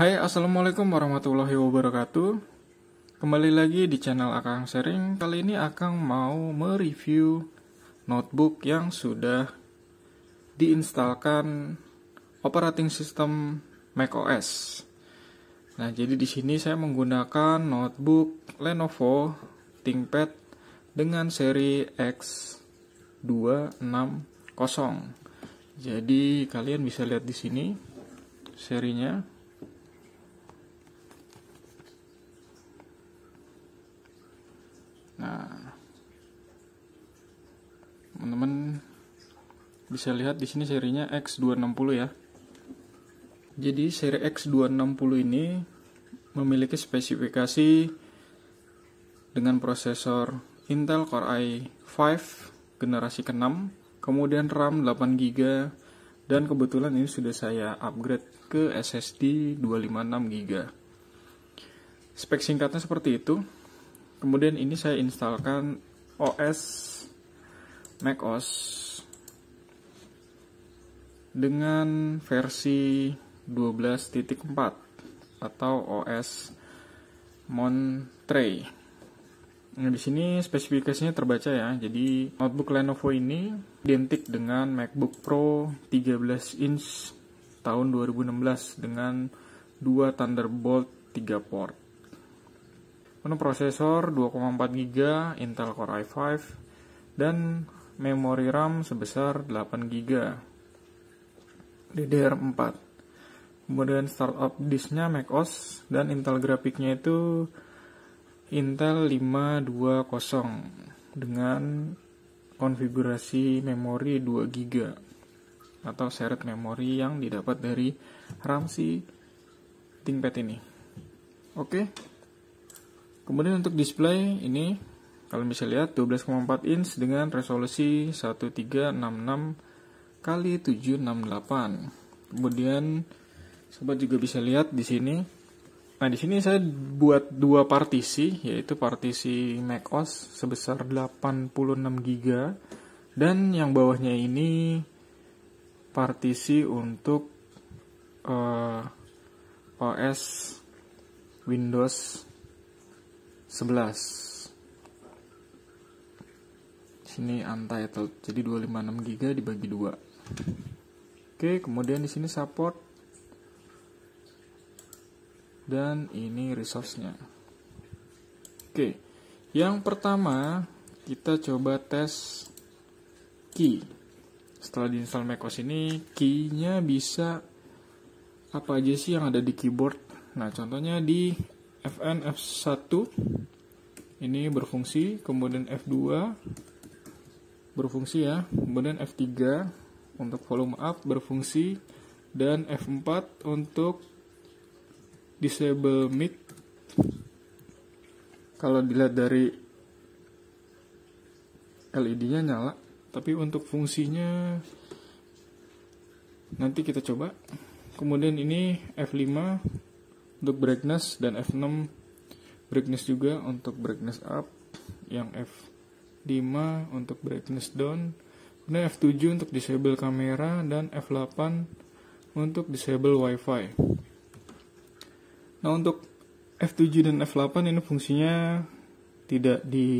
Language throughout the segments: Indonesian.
Hai, Assalamualaikum warahmatullahi wabarakatuh Kembali lagi di channel Akang Sharing Kali ini Akang mau mereview notebook yang sudah diinstalkan operating system macOS Nah, jadi di sini saya menggunakan notebook Lenovo ThinkPad dengan seri X260 jadi kalian bisa lihat di sini serinya Nah, teman-teman bisa lihat di sini serinya X260 ya. Jadi seri X260 ini memiliki spesifikasi dengan prosesor Intel Core i5 generasi ke-6, kemudian RAM 8GB dan kebetulan ini sudah saya upgrade ke SSD 256GB. Spek singkatnya seperti itu kemudian ini saya instalkan OS macOS dengan versi 12.4 atau OS Monterey. Nah, di sini spesifikasinya terbaca ya. Jadi notebook Lenovo ini identik dengan MacBook Pro 13 inch tahun 2016 dengan dua Thunderbolt 3 port. Menu prosesor 2,4 GB Intel Core i5 dan memori RAM sebesar 8 GB DDR4. Kemudian startup disknya macOS dan Intel grafiknya itu Intel 520 dengan konfigurasi memori 2 GB atau seret memori yang didapat dari RAM si ThinkPad ini. Oke. Okay? Kemudian untuk display ini kalau bisa lihat 12,4 inch dengan resolusi 1366 kali 768. Kemudian sobat juga bisa lihat di sini. Nah, di sini saya buat dua partisi yaitu partisi macOS sebesar 86 GB dan yang bawahnya ini partisi untuk uh, eh, OS Windows 11 sini untitled jadi 256 GB dibagi dua oke kemudian di sini support dan ini resource-nya oke yang pertama kita coba tes key setelah diinstal macOS ini key-nya bisa apa aja sih yang ada di keyboard nah contohnya di Fn F1 ini berfungsi, kemudian F2 berfungsi ya, kemudian F3 untuk volume up berfungsi dan F4 untuk disable mid. Kalau dilihat dari LED-nya nyala, tapi untuk fungsinya nanti kita coba. Kemudian ini F5 untuk brightness dan F6 brightness juga untuk brightness up yang F5 untuk brightness down kemudian F7 untuk disable kamera dan F8 untuk disable wifi nah untuk F7 dan F8 ini fungsinya tidak di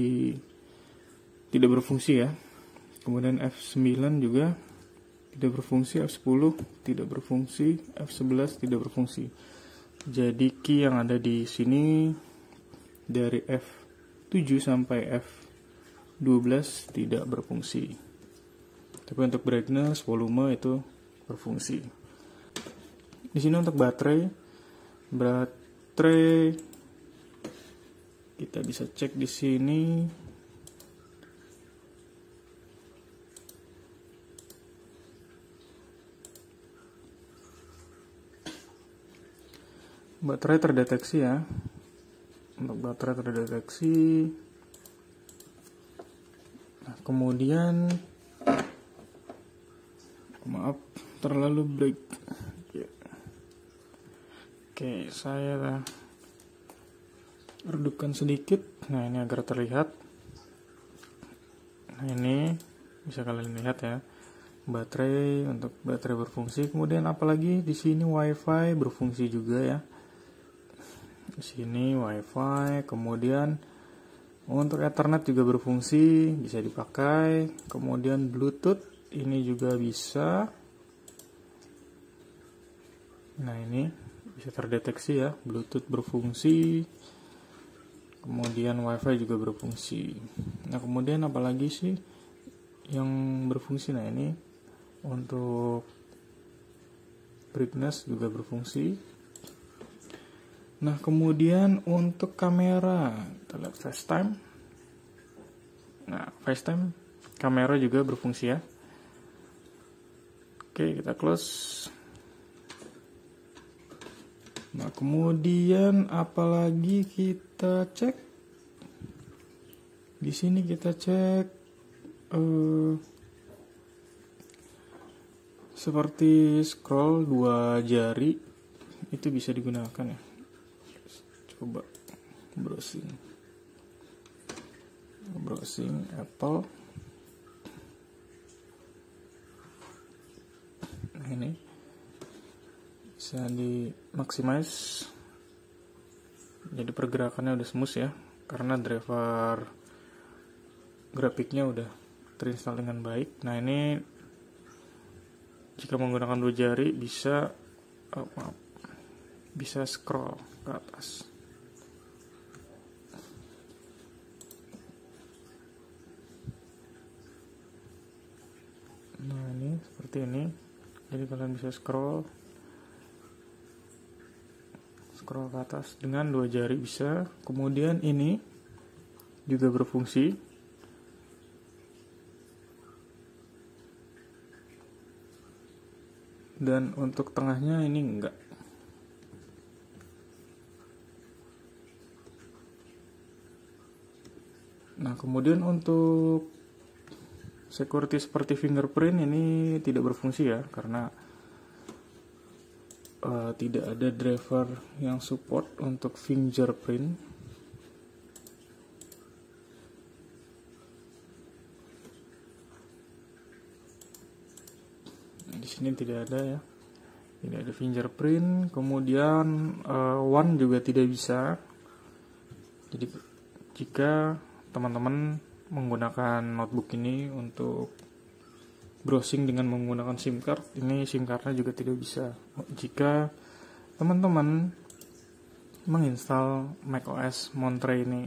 tidak berfungsi ya kemudian F9 juga tidak berfungsi, F10 tidak berfungsi, F11 tidak berfungsi jadi key yang ada di sini dari F7 sampai F12 tidak berfungsi tapi untuk brightness volume itu berfungsi di sini untuk baterai baterai kita bisa cek di sini baterai terdeteksi ya untuk baterai terdeteksi nah, kemudian maaf terlalu break ya. oke saya redupkan sedikit nah ini agar terlihat nah ini bisa kalian lihat ya baterai untuk baterai berfungsi kemudian apalagi di sini wifi berfungsi juga ya di sini wifi kemudian untuk ethernet juga berfungsi bisa dipakai kemudian bluetooth ini juga bisa nah ini bisa terdeteksi ya bluetooth berfungsi kemudian wifi juga berfungsi nah kemudian apalagi sih yang berfungsi nah ini untuk brightness juga berfungsi Nah, kemudian untuk kamera, kita lihat FaceTime. Nah, FaceTime kamera juga berfungsi ya. Oke, kita close. Nah, kemudian apalagi kita cek di sini kita cek eh, seperti scroll dua jari itu bisa digunakan ya coba browsing browsing Apple nah ini bisa di maximize jadi pergerakannya udah smooth ya karena driver grafiknya udah terinstall dengan baik nah ini jika menggunakan dua jari bisa oh, maaf, bisa scroll ke atas nah ini seperti ini jadi kalian bisa scroll scroll ke atas dengan dua jari bisa kemudian ini juga berfungsi dan untuk tengahnya ini enggak nah kemudian untuk security seperti fingerprint ini tidak berfungsi ya karena uh, tidak ada driver yang support untuk fingerprint nah, di sini tidak ada ya ini ada fingerprint kemudian uh, one juga tidak bisa jadi jika teman-teman menggunakan notebook ini untuk browsing dengan menggunakan SIM card. Ini SIM cardnya juga tidak bisa. Jika teman-teman menginstal macOS Monterey ini.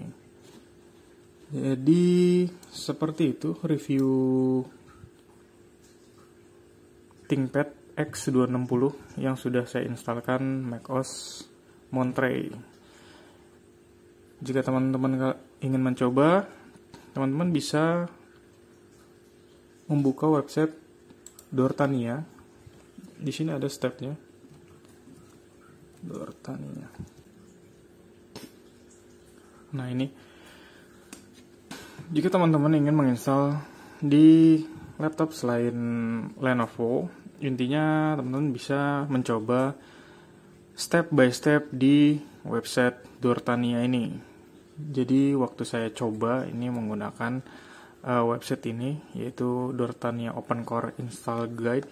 Jadi seperti itu review ThinkPad X260 yang sudah saya instalkan macOS Monterey. Jika teman-teman ingin mencoba, teman-teman bisa membuka website Dortania. Di sini ada stepnya. Dortania. Nah ini, jika teman-teman ingin menginstal di laptop selain Lenovo, intinya teman-teman bisa mencoba step by step di website Dortania ini. Jadi waktu saya coba ini menggunakan uh, website ini yaitu Dortania Open Core Install Guide.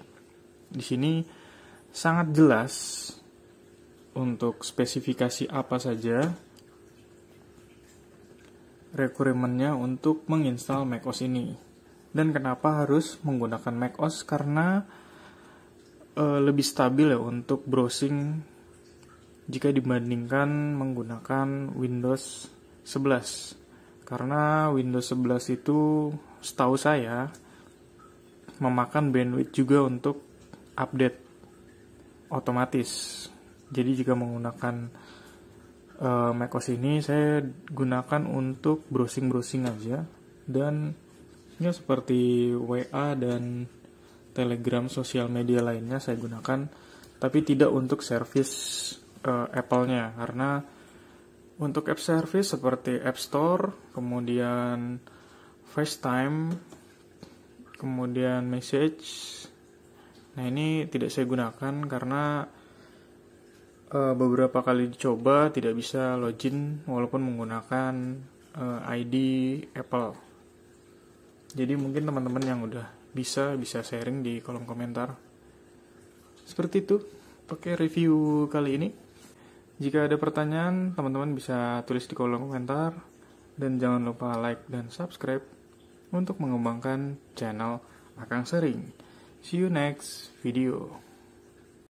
Di sini sangat jelas untuk spesifikasi apa saja requirementnya untuk menginstal macOS ini. Dan kenapa harus menggunakan macOS? Karena e, lebih stabil ya untuk browsing jika dibandingkan menggunakan Windows 11 karena Windows 11 itu setahu saya memakan bandwidth juga untuk update otomatis jadi jika menggunakan uh, eh, macOS ini saya gunakan untuk browsing-browsing aja dan ini ya, seperti WA dan Telegram sosial media lainnya saya gunakan tapi tidak untuk service uh, Apple-nya karena untuk app service seperti App Store, kemudian FaceTime, kemudian Message. Nah, ini tidak saya gunakan karena eh, beberapa kali dicoba tidak bisa login walaupun menggunakan eh, ID Apple. Jadi mungkin teman-teman yang udah bisa bisa sharing di kolom komentar. Seperti itu pakai review kali ini. Jika ada pertanyaan, teman-teman bisa tulis di kolom komentar. Dan jangan lupa like dan subscribe untuk mengembangkan channel Akang Sering. See you next video.